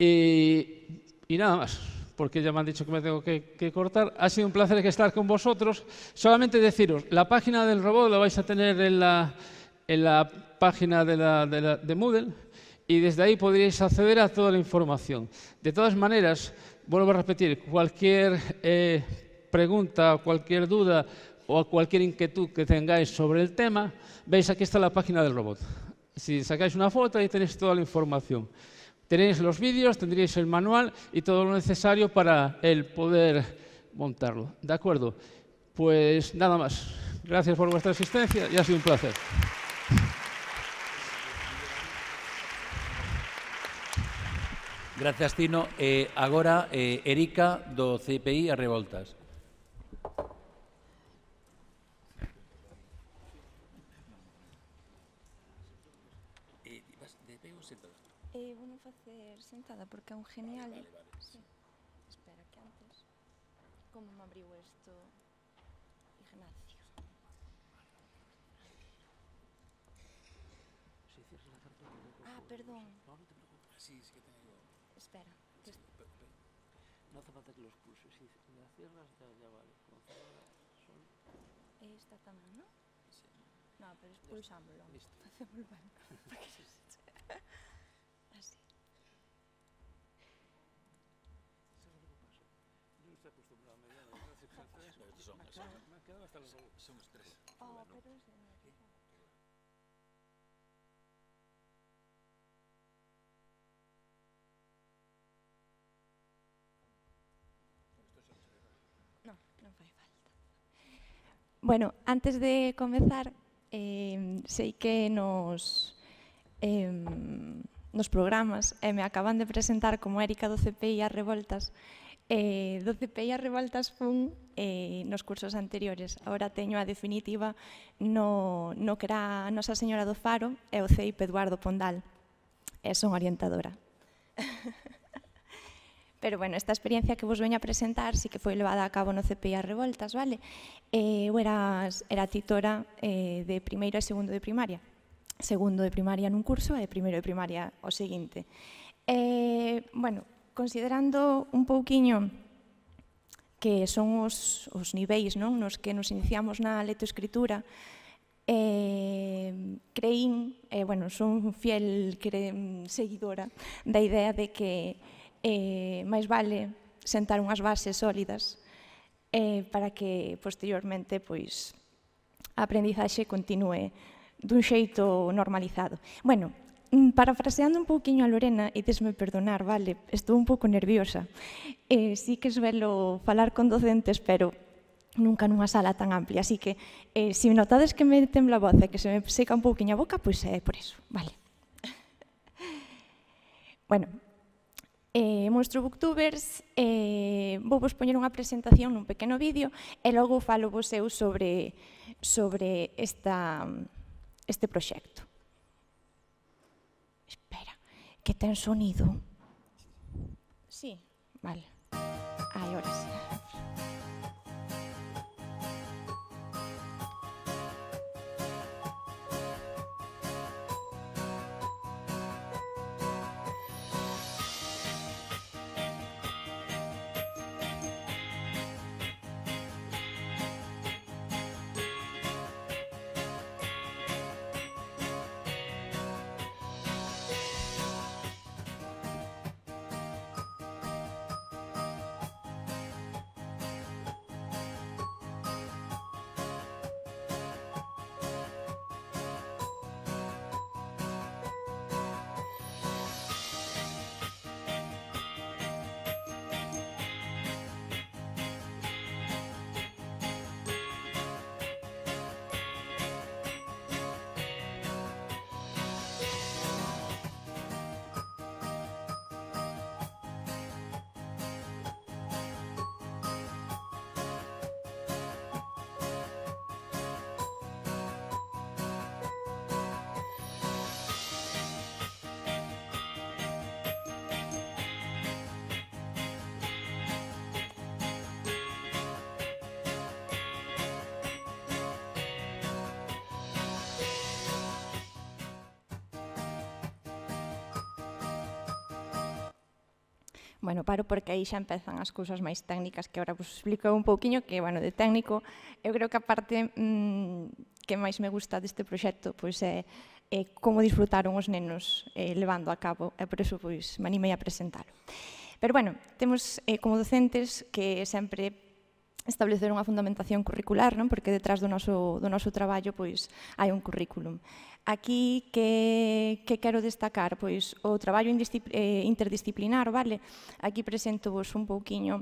y nada más porque ya me han dicho que me tengo que, cortar. Ha sido un placer estar con vosotros. Solamente deciros, la página del robot la vais a tener en la, página de, Moodle y desde ahí podréis acceder a toda la información. De todas maneras, vuelvo a repetir, cualquier eh, pregunta, cualquier duda o cualquier inquietud que tengáis sobre el tema, veis aquí está la página del robot. Si sacáis una foto, ahí tenéis toda la información. Tenéis los vídeos, tendréis el manual y todo lo necesario para el poder montarlo. ¿De acuerdo? Pues nada más. Gracias por vuestra asistencia y ha sido un placer. Gracias, Tino. Eh, Ahora eh, Erika, do CPI a Revoltas. sentada porque aún genial. Vale, vale, vale. Sí. Espera, que antes. ¿Cómo me abrió esto, Ignacio? Si cierras la carta, Ah, perdón. No, no te preocupes. Sí, sí que tengo. Espera. Que sí, pero, pero. No hace falta que los pulses. Si la cierras, ya, ya vale. Con son. Esta también, ¿no? Sí. No, pero expulsámoslo. Listo. Hacemos el No, Bueno, antes de comenzar, em, sé que nos em, programas eh, me acaban de presentar como Erika do y a Revoltas, Eh, 12 peias revoltas fun eh, nos cursos anteriores. Ahora teño a definitiva no, no que era a Nosa Señora do Faro e o CEIP Eduardo Pondal. É son orientadora. Pero bueno, esta experiencia que vos veño a presentar sí que foi levada a cabo no CPI a revoltas, vale? Eh, eu era, era titora eh, de primeiro e segundo de primaria. Segundo de primaria nun curso e primeiro de primaria o seguinte. Eh, bueno, considerando un pouquiño que son os, os niveis non? nos que nos iniciamos na letoescritura, eh, creín, eh, bueno, son fiel cre, seguidora da idea de que eh, máis vale sentar unhas bases sólidas eh, para que posteriormente pois, a aprendizaxe continue dun xeito normalizado. Bueno, Mm, parafraseando un pouquiño a Lorena, e desme perdonar, vale, estou un pouco nerviosa. Eh, sí que suelo falar con docentes, pero nunca nunha sala tan amplia, así que eh, se si notades que me tembla a voz e que se me seca un pouquinho a boca, pois é eh, por eso, vale. bueno, eh, mostro Booktubers, eh, vou vos poñer unha presentación nun pequeno vídeo e logo falo vos eu sobre, sobre esta, este proxecto. que ten sonido. Sí, vale. Ahí ahora sí. Bueno, paro porque aí xa empezan as cousas máis técnicas que agora vos explico un pouquiño que, bueno, de técnico, eu creo que a parte mmm, que máis me gusta deste proxecto pois é, é como disfrutaron os nenos eh, levando a cabo, e por eso pois, me animei a presentalo. Pero bueno, temos eh, como docentes que sempre establecer unha fundamentación curricular, non? Porque detrás do noso do noso traballo pois hai un currículum. Aquí que que quero destacar, pois o traballo eh, interdisciplinar, vale? Aquí presento vos un pouquiño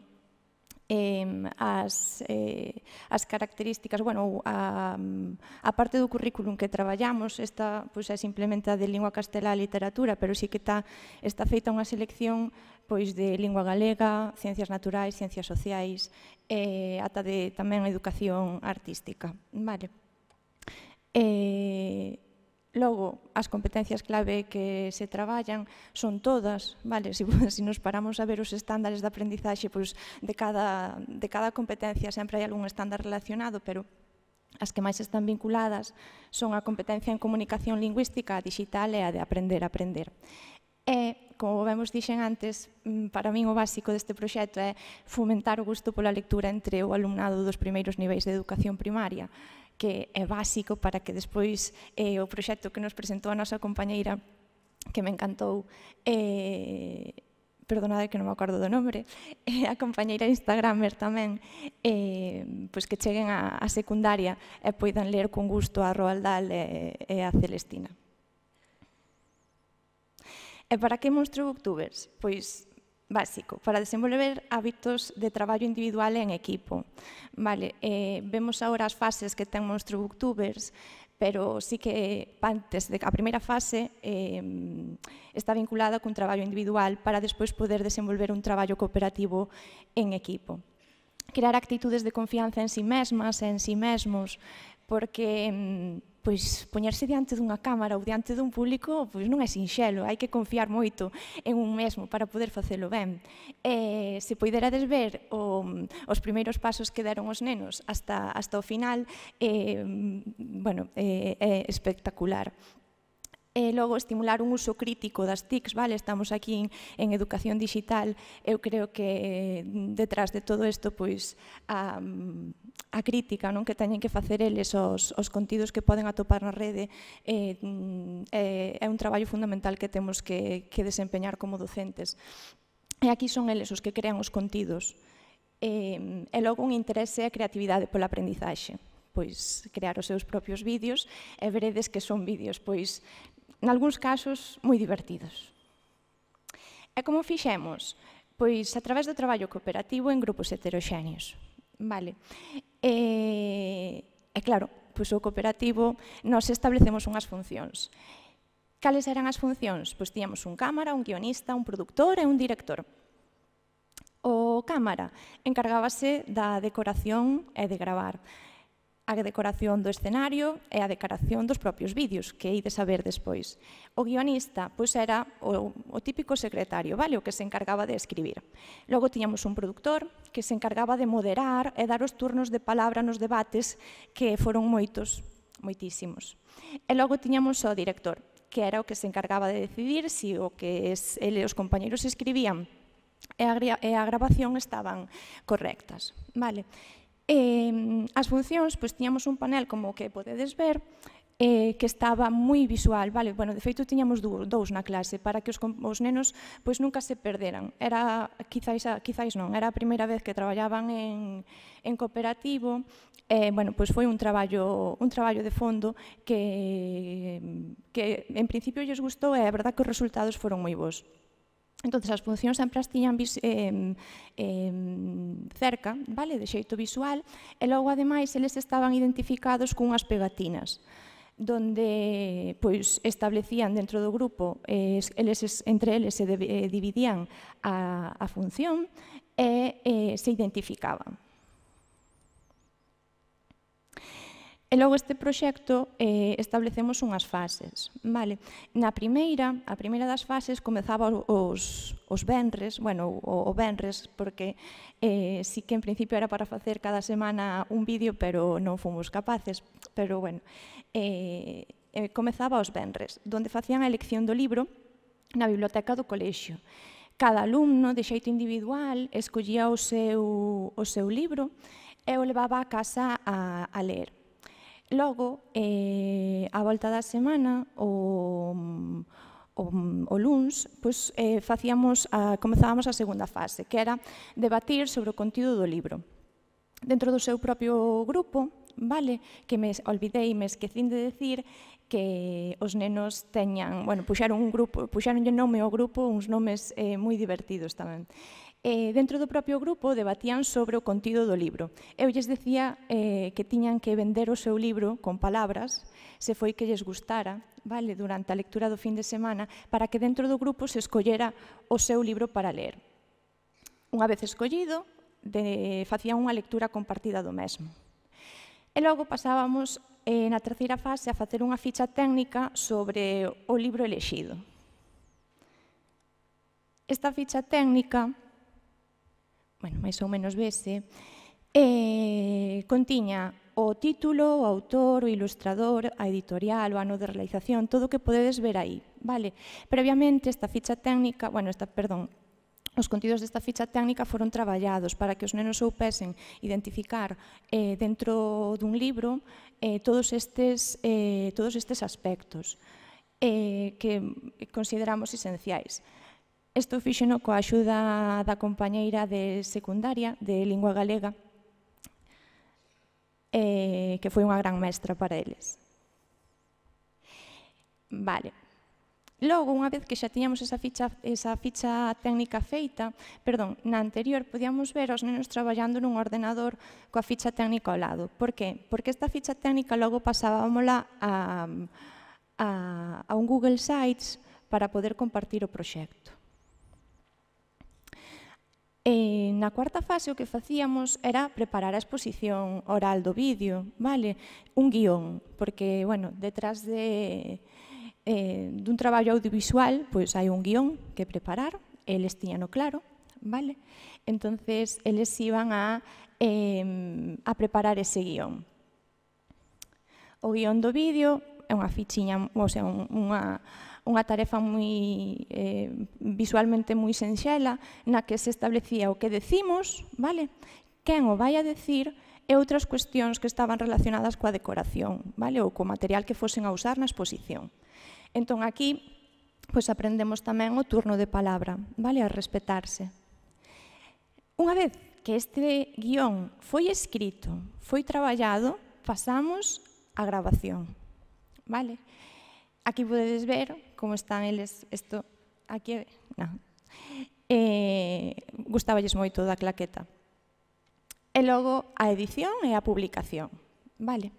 eh, as, eh, as características, bueno, a, a parte do currículum que traballamos, esta pois, é simplemente a de lingua castelá e literatura, pero sí que está, está feita unha selección pois de lingua galega, ciencias naturais, ciencias sociais, e ata de tamén educación artística. Vale. E, logo, as competencias clave que se traballan son todas, vale, se, se nos paramos a ver os estándares de aprendizaxe, pois de cada, de cada competencia sempre hai algún estándar relacionado, pero As que máis están vinculadas son a competencia en comunicación lingüística, a digital e a de aprender a aprender. E, como vemos dixen antes, mm, para min o básico deste proxecto é fomentar o gusto pola lectura entre o alumnado dos primeiros niveis de educación primaria, que é básico para que despois eh, o proxecto que nos presentou a nosa compañeira, que me encantou, eh, perdonade que non me acordo do nombre, e eh, a compañeira Instagramer tamén, eh, pois que cheguen a, a secundaria e poidan ler con gusto a Roald Dahl e, e a Celestina. E para que monstro booktubers? Pois básico, para desenvolver hábitos de traballo individual en equipo. Vale, eh, vemos agora as fases que ten monstro booktubers, pero sí que antes de a primeira fase eh, está vinculada cun traballo individual para despois poder desenvolver un traballo cooperativo en equipo crear actitudes de confianza en sí mesmas e en sí mesmos porque mm, pois poñerse diante dunha cámara ou diante dun público pois non é sinxelo, hai que confiar moito en un mesmo para poder facelo ben. E, se poiderades ver o, mm, os primeiros pasos que deron os nenos hasta, hasta o final, eh, mm, bueno, eh, é espectacular. E logo estimular un uso crítico das TICs, vale? Estamos aquí en, en educación digital, eu creo que detrás de todo isto pois a a crítica non que teñen que facer eles os, os contidos que poden atopar na rede eh, mm, eh, é un traballo fundamental que temos que, que desempeñar como docentes. E aquí son eles os que crean os contidos. Eh, e logo un interese e creatividade pola aprendizaxe pois crear os seus propios vídeos e veredes que son vídeos pois nalgúns casos moi divertidos. E como fixemos? Pois a través do traballo cooperativo en grupos heteroxéneos. Vale. E, eh, e eh, claro, pois o cooperativo nos establecemos unhas funcións. Cales eran as funcións? Pois tíamos un cámara, un guionista, un productor e un director. O cámara encargábase da decoración e de gravar a decoración do escenario e a decoración dos propios vídeos, que hei de saber despois. O guionista pois era o, o típico secretario, vale, o que se encargaba de escribir. Logo tiñamos un productor que se encargaba de moderar e dar os turnos de palabra nos debates que foron moitos, moitísimos. E logo tiñamos o director, que era o que se encargaba de decidir se si o que es, ele os compañeiros escribían e a, e a grabación estaban correctas. Vale eh, as funcións, pois tiñamos un panel como o que podedes ver, eh, que estaba moi visual, vale, bueno, de feito tiñamos dous, na clase para que os, os nenos pois nunca se perderan. Era quizais quizais non, era a primeira vez que traballaban en en cooperativo. Eh, bueno, pois foi un traballo un traballo de fondo que que en principio lles gustou e a verdad que os resultados foron moi bons. Entón, as funcións sempre as tiñan vis, eh, eh, cerca, vale, de xeito visual, e logo, ademais, eles estaban identificados cunhas pegatinas donde pois establecían dentro do grupo eh, eles, entre eles se de, eh, dividían a, a función e eh, se identificaban. E logo este proxecto eh, establecemos unhas fases. Vale? Na primeira, a primeira das fases comezaba os, os venres, bueno, o, o venres, porque eh, sí que en principio era para facer cada semana un vídeo, pero non fomos capaces. Pero bueno, eh, eh, comezaba os venres, donde facían a elección do libro na biblioteca do colexio. Cada alumno, de xeito individual, escollía o seu, o seu libro e o levaba a casa a, a ler. Logo, eh, a volta da semana, o, o, o luns, pois, eh, facíamos a, comenzábamos a segunda fase, que era debatir sobre o contido do libro. Dentro do seu propio grupo, vale, que me olvidei e me esquecín de decir, que os nenos teñan, bueno, puxaron un grupo, puxaronlle nome ao grupo uns nomes eh, moi divertidos tamén eh, dentro do propio grupo debatían sobre o contido do libro. Eu lles decía eh, que tiñan que vender o seu libro con palabras, se foi que lles gustara, vale, durante a lectura do fin de semana, para que dentro do grupo se escollera o seu libro para ler. Unha vez escollido, de, facían unha lectura compartida do mesmo. E logo pasábamos eh, na terceira fase a facer unha ficha técnica sobre o libro elexido. Esta ficha técnica bueno, máis ou menos vese, eh, contiña o título, o autor, o ilustrador, a editorial, o ano de realización, todo o que podedes ver aí, vale? Previamente esta ficha técnica, bueno, esta, perdón, Os contidos desta ficha técnica foron traballados para que os nenos soupesen identificar eh, dentro dun libro eh, todos, estes, eh, todos estes aspectos eh, que consideramos esenciais. Isto fíxeno coa axuda da compañeira de secundaria de lingua galega, eh, que foi unha gran mestra para eles. Vale. Logo, unha vez que xa tiñamos esa ficha, esa ficha técnica feita, perdón, na anterior podíamos ver os nenos traballando nun ordenador coa ficha técnica ao lado. Por qué? Porque esta ficha técnica logo pasábamola a, a, a un Google Sites para poder compartir o proxecto. E na cuarta fase o que facíamos era preparar a exposición oral do vídeo, vale? Un guión, porque, bueno, detrás de, eh, dun traballo audiovisual, pois hai un guión que preparar, eles tiñano claro, vale? Entonces, eles iban a, eh, a preparar ese guión. O guión do vídeo é unha fichiña, ou sea, unha, unha tarefa moi eh, visualmente moi senxela na que se establecía o que decimos, vale? Quen o vai a decir e outras cuestións que estaban relacionadas coa decoración, vale? Ou co material que fosen a usar na exposición. Entón aquí pois aprendemos tamén o turno de palabra, vale? A respetarse. Unha vez que este guión foi escrito, foi traballado, pasamos a grabación. Vale? Aquí podedes ver como están eles isto aquí, na. Eh, gustáballes moito da claqueta. E logo a edición e a publicación. Vale.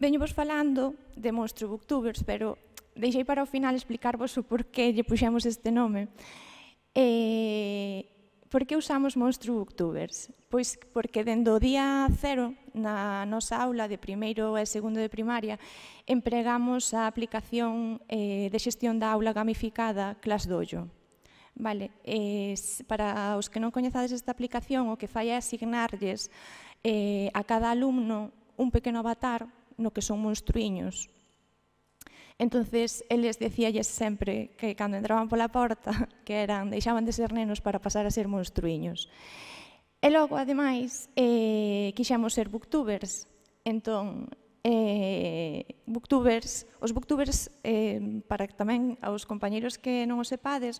Veño vos falando de Monstro Booktubers, pero deixei para o final explicarvos o porqué lle puxemos este nome. Eh, Por que usamos Monstru Booktubers? Pois porque dende o día cero na nosa aula de primeiro e segundo de primaria empregamos a aplicación eh, de xestión da aula gamificada Dojo. Vale, eh, para os que non coñezades esta aplicación, o que fai é asignarlles eh, a cada alumno un pequeno avatar no que son monstruiños, Entonces, eles decíalles sempre que cando entraban pola porta, que eran, deixaban de ser nenos para pasar a ser monstruiños. E logo, ademais, eh, quixamos ser booktubers. Entón, eh, booktubers, os booktubers, eh, para tamén aos compañeiros que non os sepades,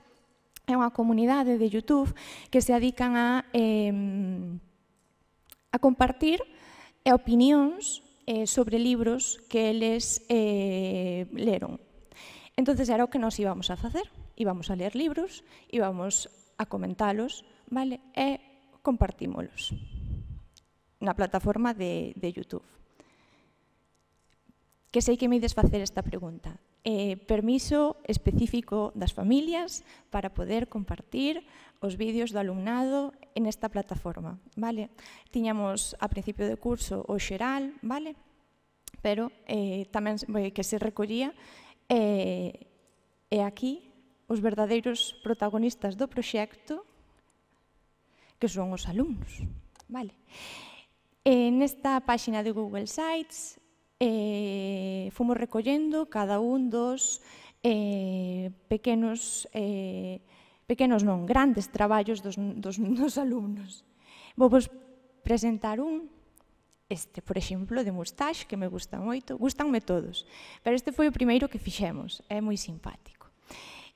é unha comunidade de YouTube que se adican a, eh, a compartir e opinións eh, sobre libros que eles eh, leron. entonces era o que nos íbamos a facer. Íbamos a ler libros, íbamos a comentalos, vale? e compartímolos na plataforma de, de YouTube. Que sei que me ides facer esta pregunta. Eh, permiso específico das familias para poder compartir os vídeos do alumnado en esta plataforma, vale? Tiñamos a principio de curso o xeral, vale? Pero eh, tamén eh, que se recollía eh, e aquí os verdadeiros protagonistas do proxecto que son os alumnos, vale? Eh, nesta páxina de Google Sites eh, fomos recollendo cada un dos eh, pequenos eh, pequenos non, grandes traballos dos, dos, dos alumnos. Vou vos pois, presentar un, este, por exemplo, de Mustache, que me gusta moito, gustanme todos, pero este foi o primeiro que fixemos, é moi simpático.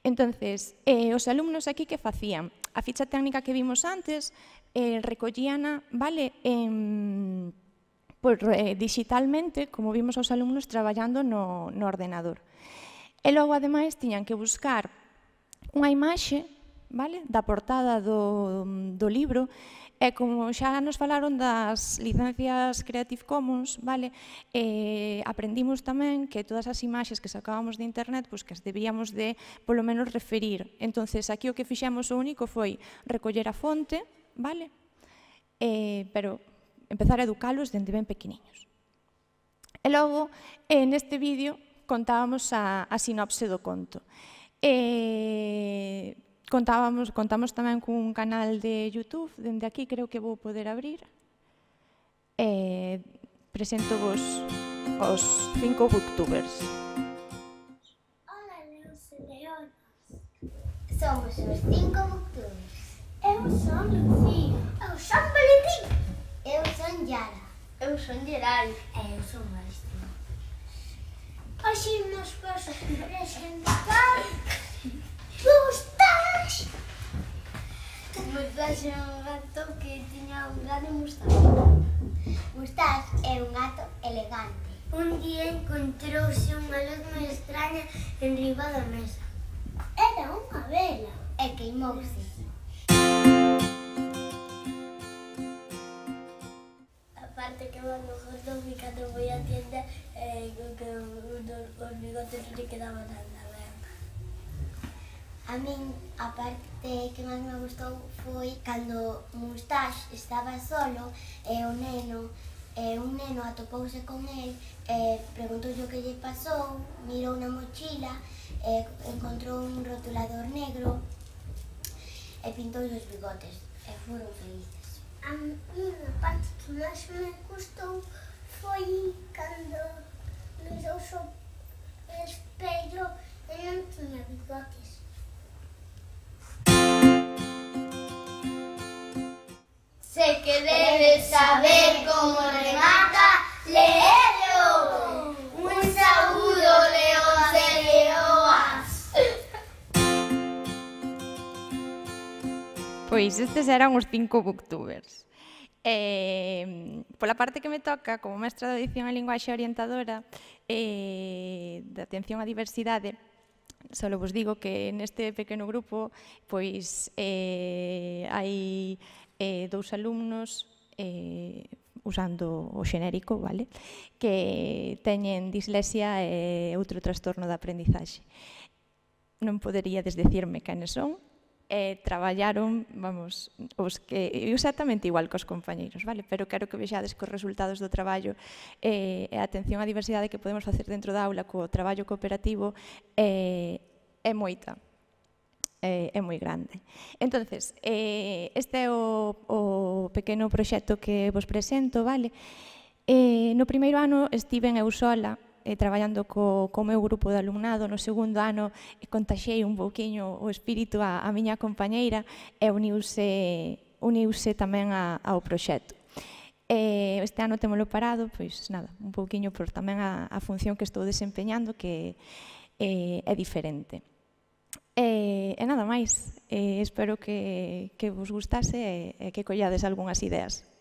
Entonces, eh, os alumnos aquí que facían? A ficha técnica que vimos antes, eh, recollíana, vale, en, por, eh, digitalmente, como vimos aos alumnos traballando no, no ordenador. E logo, ademais, tiñan que buscar unha imaxe vale? da portada do, do libro, e como xa nos falaron das licencias Creative Commons, vale? eh, aprendimos tamén que todas as imaxes que sacábamos de internet, pois que as debíamos de polo menos referir. Entonces aquí o que fixemos o único foi recoller a fonte, vale? Eh, pero empezar a educalos dende ben pequeniños. E logo, en eh, este vídeo, contábamos a, a sinopse do conto. Eh, Contábamos, contamos tamén cun canal de YouTube, dende aquí creo que vou poder abrir. Eh, presento vos os cinco booktubers. Hola, Neus e Leonas. Somos os cinco booktubers. Eu son Lucía. Eu son Valentín. Eu son Yara. Eu son Geral. E eu son Maestro. Oxe, nos vos presentar dous Pois que tiña un grande é un gato elegante. Un día encontrouse unha luz moi en riba da mesa. Era unha vela e queimouse. parte que van los dos mi voy a tienda eh, con que unos bigotes no le quedaban nada. A min a parte que máis me gustou foi cando Mustache estaba solo e o neno e un neno atopouse con el e preguntoulle o que lle pasou, mirou na mochila e encontrou un rotulador negro e pintou os bigotes e foron felices. A miña parte que máis me gustou foi cando mirou o espello e non tiña bigotes. Se que debes saber como remata, leelo. Un saúdo, león de leoas. Pois estes eran os cinco booktubers. Eh, pola parte que me toca, como mestra de edición en linguaxe orientadora eh, de atención á diversidade, solo vos digo que neste pequeno grupo pois eh, hai eh, dous alumnos eh, usando o xenérico, vale? que teñen dislexia e outro trastorno da aprendizaxe. Non poderíades decirme canes son, e eh, traballaron, vamos, os que exactamente igual que os compañeiros, vale? Pero quero que vexades que os resultados do traballo e, eh, e a atención á diversidade que podemos facer dentro da aula co traballo cooperativo é, eh, é moita é, é moi grande. Entonces, eh, este é o, o pequeno proxecto que vos presento, vale? Eh, no primeiro ano estiven eu sola eh, traballando co, co meu grupo de alumnado no segundo ano e eh, contaxei un pouquiño o espírito a, a miña compañeira e uniuse, uniuse tamén a, ao proxecto. Eh, este ano temolo parado, pois nada, un pouquiño por tamén a, a función que estou desempeñando que eh, é diferente. E, e nada máis, eh, espero que, que vos gustase e, eh, que collades algunhas ideas.